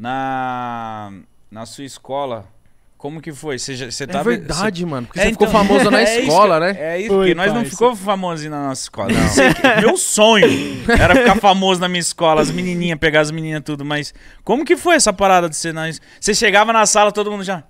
na, na sua escola. Como que foi? Você, já, você é tava, verdade, você... mano. Porque é, você então... ficou famoso na escola, é isso, né? É isso, porque nós pai, não ficou isso. famosinho na nossa escola, não. Meu sonho era ficar famoso na minha escola, as menininhas, pegar as meninas tudo. Mas como que foi essa parada de ser na... Você chegava na sala, todo mundo já...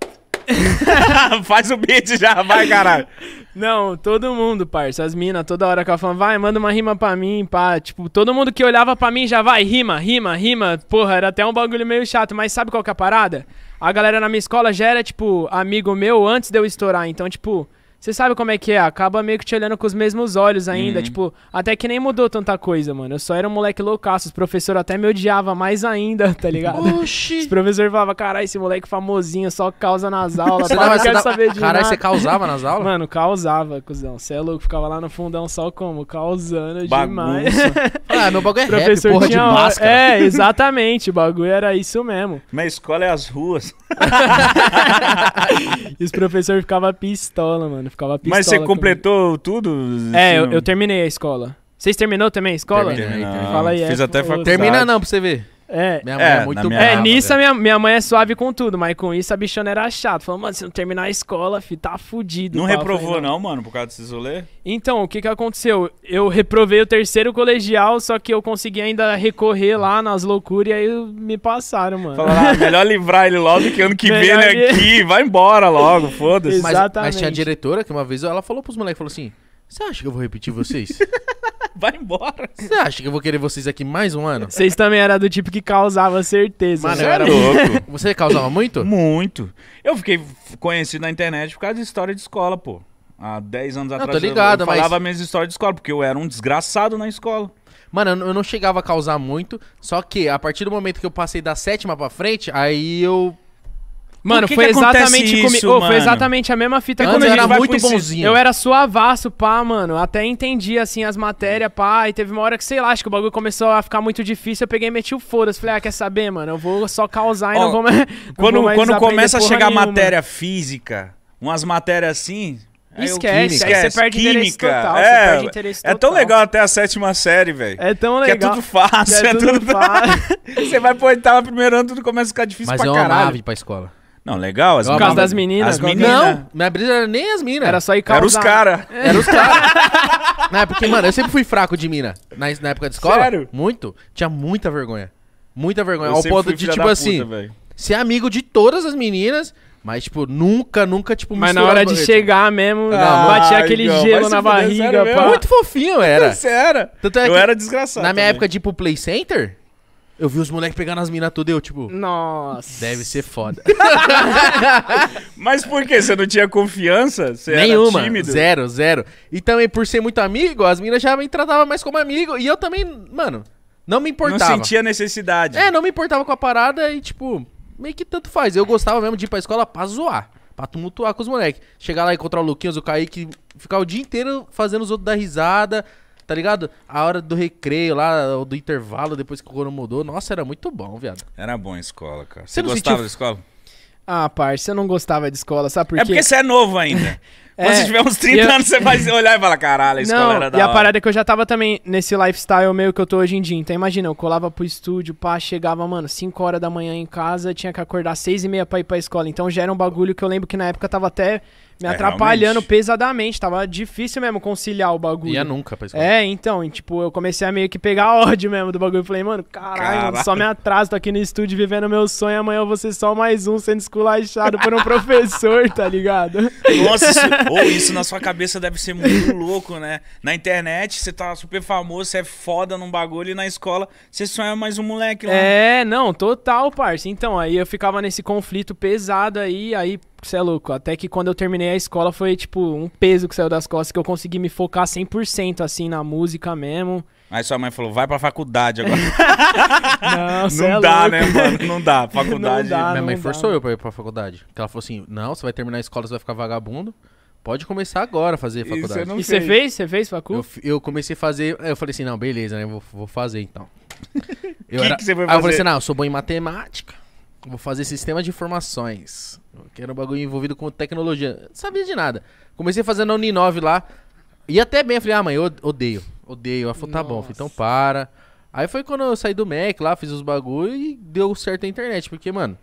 Faz o beat já, vai, caralho. Não, todo mundo, parça. As minas toda hora que ela fala vai, manda uma rima pra mim, pá. Tipo, todo mundo que olhava pra mim já vai, rima, rima, rima. Porra, era até um bagulho meio chato, mas sabe qual que é a parada? A galera na minha escola já era, tipo, amigo meu antes de eu estourar. Então, tipo, você sabe como é que é? Acaba meio que te olhando com os mesmos olhos ainda. Uhum. Tipo, até que nem mudou tanta coisa, mano. Eu só era um moleque loucaço. Os professores até me odiavam mais ainda, tá ligado? Oxi! Os professores falavam, caralho, esse moleque famosinho só causa nas aulas. Você não quer saber de Caralho, você causava nas aulas? Mano, causava, cuzão. Você é louco. Ficava lá no fundão só como? Causando Bagunça. demais. ah, meu bagulho é Professor rap, porra tinha... de máscara. É, exatamente. O bagulho era isso mesmo. Minha escola é as ruas. e os professores ficavam pistola, mano ficava pistola. Mas você completou comigo. tudo? É, assim, eu, eu terminei a escola. Vocês terminou também a escola? Terminei, Fala aí. Fiz é, até faculdade. Termina não, pra você ver. É, minha é, mãe é, é muito minha... É, nisso a minha, minha mãe é suave com tudo, mas com isso a bichona era chata. Falou, mano, se não terminar a escola, fi, tá fudido. Não reprovou, falei, não. não. mano, por causa desse isolê? Então, o que que aconteceu? Eu reprovei o terceiro colegial, só que eu consegui ainda recorrer lá nas loucuras e aí me passaram, mano. Falaram, ah, melhor livrar ele logo que ano que vem ele né, aqui, vai embora logo, foda-se. Mas, mas tinha a diretora que uma vez ela falou pros moleques, falou assim, você acha que eu vou repetir vocês? Vai embora. Você acha que eu vou querer vocês aqui mais um ano? Vocês também eram do tipo que causava certeza. Mano, né? eu era louco. Você causava muito? Muito. Eu fiquei conhecido na internet por causa de história de escola, pô. Há 10 anos não, atrás ligado, eu, eu mas... falava minhas histórias de escola, porque eu era um desgraçado na escola. Mano, eu não chegava a causar muito, só que a partir do momento que eu passei da sétima pra frente, aí eu Mano, que foi, que exatamente oh, foi exatamente a mesma fita. que eu era muito bonzinho. Eu era suavaço, pá, mano. Até entendi, assim, as matérias, pá. E teve uma hora que, sei lá, acho que o bagulho começou a ficar muito difícil. Eu peguei e meti o foda-se. Falei, ah, quer saber, mano? Eu vou só causar e oh, não vou mais... Quando, vou mais quando começa a chegar nenhuma. matéria física, umas matérias assim... Esquece, esquece, aí você perde química, interesse total, é, você perde interesse total. É tão legal até a sétima série, velho. É tão legal. Que é tudo fácil, é, é tudo, tudo fácil. você vai pro oitavo, primeiro ano, tudo começa a ficar difícil Mas pra é caralho. Mas eu amava ir pra escola. Não, legal. As Por causa das meninas. As meninas. Não, minha brisa era nem as minas. Era só ir causar. Era os caras. É. Era os caras. não, é porque, mano, eu sempre fui fraco de mina. Na, na época de escola. Sério? Muito. Tinha muita vergonha. Muita vergonha. Eu ao ponto de, tipo puta, assim, véio. ser amigo de todas as meninas, mas, tipo, nunca, nunca, tipo, Mas na hora de tipo. ah, barriga. chegar mesmo, batia aquele não, gelo na barriga, pá. Muito fofinho era. Você era. Tanto é eu era desgraçado. Na minha também. época de ir pro Play Center, eu vi os moleques pegando as minas tudo e eu, tipo. Nossa. Deve ser foda. Mas por quê? Você não tinha confiança? Você Nenhuma. era tímido? Zero, zero. E também por ser muito amigo, as minas já me tratavam mais como amigo. E eu também, mano, não me importava. Não sentia necessidade. É, não me importava com a parada e, tipo, meio que tanto faz. Eu gostava mesmo de ir pra escola pra zoar. Pra tumultuar com os moleques. Chegar lá e encontrar o Luquinhos, o Kaique, ficar o dia inteiro fazendo os outros dar risada. Tá ligado? A hora do recreio lá, do intervalo, depois que o coro mudou. Nossa, era muito bom, viado. Era bom a escola, cara. Você, você gostava sentiu... da escola? Ah, parça, eu não gostava de escola, sabe por quê? É porque você é novo ainda. é, Quando você tiver uns 30 eu... anos, você vai olhar e falar, caralho, a escola não, era da e a parada é que eu já tava também nesse lifestyle meio que eu tô hoje em dia. Então imagina, eu colava pro estúdio, pá, chegava, mano, 5 horas da manhã em casa, tinha que acordar 6 e meia pra ir pra escola. Então já era um bagulho que eu lembro que na época tava até me é, atrapalhando realmente. pesadamente. Tava difícil mesmo conciliar o bagulho. Ia nunca pra escola. É, então. E, tipo, eu comecei a meio que pegar ódio mesmo do bagulho. Falei, mano, caralho, Cara. só me atraso. Tô aqui no estúdio vivendo meu sonho. Amanhã eu vou ser só mais um sendo esculachado por um professor, tá ligado? Nossa, isso, ou isso na sua cabeça deve ser muito louco, né? Na internet, você tá super famoso, você é foda num bagulho. E na escola, você só é mais um moleque lá. É, não, total, parça. Então, aí eu ficava nesse conflito pesado aí. Aí, porque você é louco. Até que quando eu terminei a escola foi, tipo, um peso que saiu das costas, que eu consegui me focar 100% assim na música mesmo. Aí sua mãe falou, vai pra faculdade agora. não, não é dá, louco. né, mano? Não dá. Faculdade. Não dá, Minha não mãe dá. forçou eu pra ir pra faculdade. Porque ela falou assim: não, você vai terminar a escola, você vai ficar vagabundo. Pode começar agora a fazer faculdade. E você fez? Você fez faculdade. Eu, eu, comecei a fazer. Eu falei assim, não, beleza, né? Vou, vou fazer então. O que era... que você foi fazer? Aí eu falei assim, não, eu sou bom em matemática. Vou fazer sistema de informações que era um bagulho envolvido com tecnologia. Não sabia de nada. Comecei fazendo a Uni9 lá. E até bem, eu falei, ah, mãe, eu odeio, odeio. Ela falou, tá bom, falei, então para. Aí foi quando eu saí do Mac lá, fiz os bagulho e deu certo a internet, porque, mano,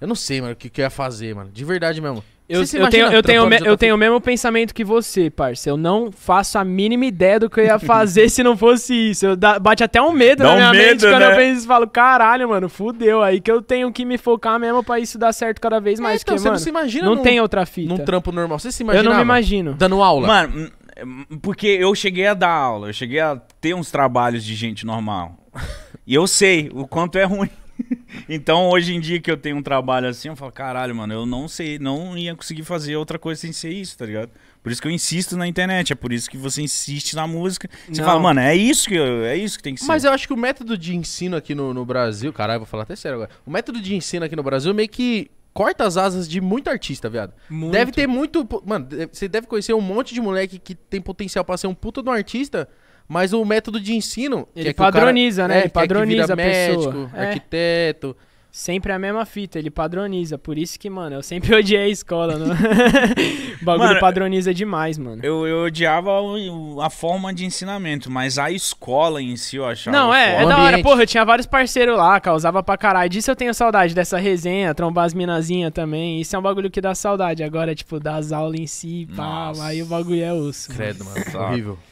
eu não sei, mano, o que, que eu ia fazer, mano. De verdade mesmo. Eu, eu, tenho, eu, tenho, me, eu tenho o mesmo pensamento que você, parça. Eu não faço a mínima ideia do que eu ia fazer se não fosse isso. Eu bate até um medo Dá na um minha medo, mente quando né? eu penso e falo, caralho, mano, fudeu. Aí que eu tenho que me focar mesmo pra isso dar certo cada vez é, mais. É, então, você mano, não se imagina não num, tem outra fita. Num trampo normal. Você se imagina? Eu não me imagino. Dando aula. Mano, porque eu cheguei a dar aula, eu cheguei a ter uns trabalhos de gente normal. e eu sei o quanto é ruim. Então, hoje em dia que eu tenho um trabalho assim, eu falo, caralho, mano, eu não sei, não ia conseguir fazer outra coisa sem ser isso, tá ligado? Por isso que eu insisto na internet, é por isso que você insiste na música. Você não. fala, mano, é isso que eu, é isso que tem que ser. Mas eu acho que o método de ensino aqui no, no Brasil, caralho, vou falar até sério agora. O método de ensino aqui no Brasil meio que corta as asas de muito artista, viado. Muito. Deve ter muito, mano, você deve conhecer um monte de moleque que tem potencial para ser um puta de um artista. Mas o método de ensino. Ele é padroniza, cara, né? É, ele é padroniza médico, pessoa. É. arquiteto. Sempre a mesma fita, ele padroniza. Por isso que, mano, eu sempre odiei a escola. Não? o bagulho mano, padroniza demais, mano. Eu, eu odiava a forma de ensinamento, mas a escola em si eu achava. Não, é, é da hora. Porra, eu tinha vários parceiros lá, causava pra caralho. Disso eu tenho saudade, dessa resenha, trombar as minazinhas também. Isso é um bagulho que dá saudade. Agora, tipo, das aulas em si, pá, lá o bagulho é osso. Credo, mano, tá horrível.